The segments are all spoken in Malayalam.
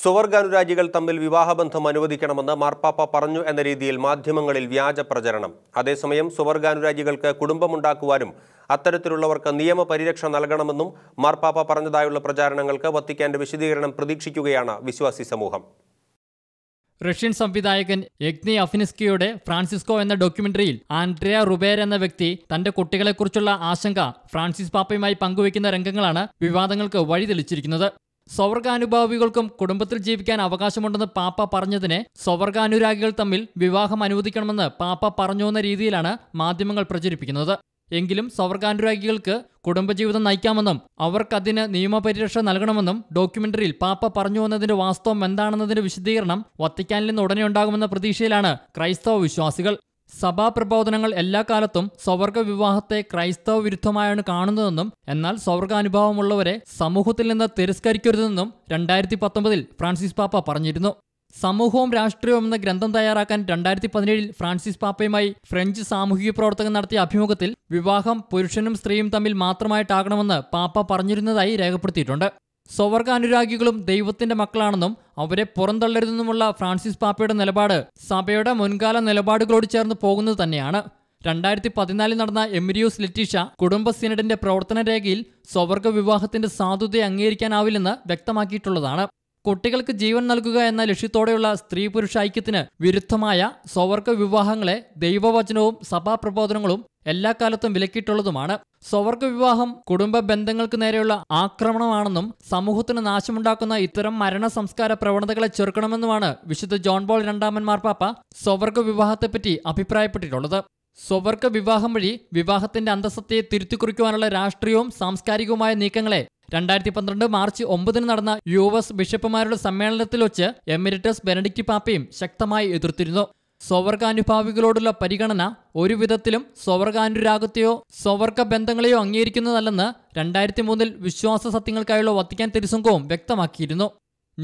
സുവർഗാനുരാജികൾ തമ്മിൽ വിവാഹബന്ധം അനുവദിക്കണമെന്ന് മാർപ്പാപ്പ പറഞ്ഞു എന്ന രീതിയിൽ മാധ്യമങ്ങളിൽ വ്യാജ പ്രചരണം അതേസമയം സുവർഗാനുരാജികൾക്ക് കുടുംബമുണ്ടാക്കുവാനും അത്തരത്തിലുള്ളവർക്ക് നിയമപരിരക്ഷ നൽകണമെന്നും മാർപ്പാപ്പ പറഞ്ഞതായുള്ള പ്രചാരണങ്ങൾക്ക് വത്തിക്കാന്റെ വിശദീകരണം പ്രതീക്ഷിക്കുകയാണ് വിശ്വാസി സമൂഹം റഷ്യൻ സംവിധായകൻ യഗ്നി അഫിനിസ്കിയുടെ ഫ്രാൻസിസ്കോ എന്ന ഡോക്യുമെന്ററിയിൽ ആൻഡ്രിയ റുബേർ എന്ന വ്യക്തി തന്റെ കുട്ടികളെക്കുറിച്ചുള്ള ആശങ്ക ഫ്രാൻസിസ് പാപ്പയുമായി പങ്കുവയ്ക്കുന്ന രംഗങ്ങളാണ് വിവാദങ്ങൾക്ക് വഴിതെളിച്ചിരിക്കുന്നത് സ്വർഗാനുഭാവികൾക്കും കുടുംബത്തിൽ ജീവിക്കാൻ അവകാശമുണ്ടെന്ന് പാപ്പ പറഞ്ഞതിനെ സ്വർഗാനുരാഗികൾ തമ്മിൽ വിവാഹം അനുവദിക്കണമെന്ന് പാപ്പ പറഞ്ഞു എന്ന രീതിയിലാണ് മാധ്യമങ്ങൾ പ്രചരിപ്പിക്കുന്നത് എങ്കിലും സ്വർഗാനുരാഗികൾക്ക് കുടുംബജീവിതം നയിക്കാമെന്നും അവർക്കതിന് നിയമപരിരക്ഷ നൽകണമെന്നും ഡോക്യുമെന്ററിയിൽ പാപ്പ പറഞ്ഞു വന്നതിന്റെ വാസ്തവം എന്താണെന്നതിന്റെ വിശദീകരണം വത്തിക്കാനിൽ നിന്ന് ഉടനെ ഉണ്ടാകുമെന്ന പ്രതീക്ഷയിലാണ് ക്രൈസ്തവ വിശ്വാസികൾ സഭാപ്രബോധനങ്ങൾ എല്ലാ കാലത്തും സ്വർഗ വിവാഹത്തെ ക്രൈസ്തവ വിരുദ്ധമായാണ് കാണുന്നതെന്നും എന്നാൽ സ്വവർഗ സമൂഹത്തിൽ നിന്ന് തിരസ്കരിക്കരുതെന്നും രണ്ടായിരത്തി പത്തൊമ്പതിൽ ഫ്രാൻസിസ് പാപ്പ പറഞ്ഞിരുന്നു സമൂഹവും രാഷ്ട്രീയവും എന്ന ഗ്രന്ഥം തയ്യാറാക്കാൻ രണ്ടായിരത്തി പതിനേഴിൽ ഫ്രാൻസിസ് പാപ്പയുമായി ഫ്രഞ്ച് സാമൂഹിക പ്രവർത്തകൻ നടത്തിയ അഭിമുഖത്തിൽ വിവാഹം പുരുഷനും സ്ത്രീയും തമ്മിൽ മാത്രമായിട്ടാകണമെന്ന് പാപ്പ പറഞ്ഞിരുന്നതായി രേഖപ്പെടുത്തിയിട്ടുണ്ട് അനുരാഗികളും ദൈവത്തിന്റെ മക്കളാണെന്നും അവരെ പുറന്തള്ളരുതെന്നുമുള്ള ഫ്രാൻസിസ് പാപ്പയുടെ നിലപാട് സഭയുടെ മുൻകാല നിലപാടുകളോട് ചേർന്ന് പോകുന്നത് തന്നെയാണ് രണ്ടായിരത്തി പതിനാലിൽ നടന്ന എമിരിയോസ് ലറ്റീഷ കുടുംബ സിനഡിന്റെ പ്രവർത്തന രേഖയിൽ സ്വവർഗ വിവാഹത്തിന്റെ സാധുതയെ അംഗീകരിക്കാനാവില്ലെന്ന് വ്യക്തമാക്കിയിട്ടുള്ളതാണ് കുട്ടികൾക്ക് ജീവൻ നൽകുക എന്ന ലക്ഷ്യത്തോടെയുള്ള സ്ത്രീ പുരുഷ ഐക്യത്തിന് വിരുദ്ധമായ സ്വവർഗ വിവാഹങ്ങളെ ദൈവവചനവും സഭാപ്രബോധനങ്ങളും എല്ലാ കാലത്തും വിലക്കിയിട്ടുള്ളതുമാണ് സ്വവർഗ വിവാഹം കുടുംബ ബന്ധങ്ങൾക്ക് നേരെയുള്ള ആക്രമണമാണെന്നും സമൂഹത്തിന് നാശമുണ്ടാക്കുന്ന ഇത്തരം മരണ സംസ്കാര പ്രവണതകളെ ചെറുക്കണമെന്നുമാണ് വിശുദ്ധ ജോൺ ബോൾ രണ്ടാമൻ മാർപ്പാപ്പ സ്വവർഗ വിവാഹത്തെപ്പറ്റി അഭിപ്രായപ്പെട്ടിട്ടുള്ളത് സ്വവർഗ വിവാഹം വഴി വിവാഹത്തിന്റെ അന്തസ്സത്തെ തിരുത്തിക്കുറിക്കുവാനുള്ള രാഷ്ട്രീയവും സാംസ്കാരികവുമായ നീക്കങ്ങളെ രണ്ടായിരത്തി പന്ത്രണ്ട് മാർച്ച് ഒമ്പതിന് നടന്ന യു എസ് ബിഷപ്പുമാരുടെ സമ്മേളനത്തിൽ വെച്ച് എമിരിറ്റസ് ബെനഡിക്റ്റ് പാപ്പയും ശക്തമായി എതിർത്തിരുന്നു സ്വവർഗാനുഭാവികളോടുള്ള പരിഗണന ഒരു വിധത്തിലും സ്വവർഗാനുരാഗത്തെയോ സ്വവർഗ ബന്ധങ്ങളെയോ അംഗീകരിക്കുന്നതല്ലെന്ന് രണ്ടായിരത്തി മൂന്നിൽ വിശ്വാസ സത്യങ്ങൾക്കായുള്ള വത്തിക്കാൻ തിരുസംഘവും വ്യക്തമാക്കിയിരുന്നു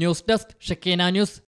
ന്യൂസ് ഡെസ്ക് ഷെക്കേന ന്യൂസ്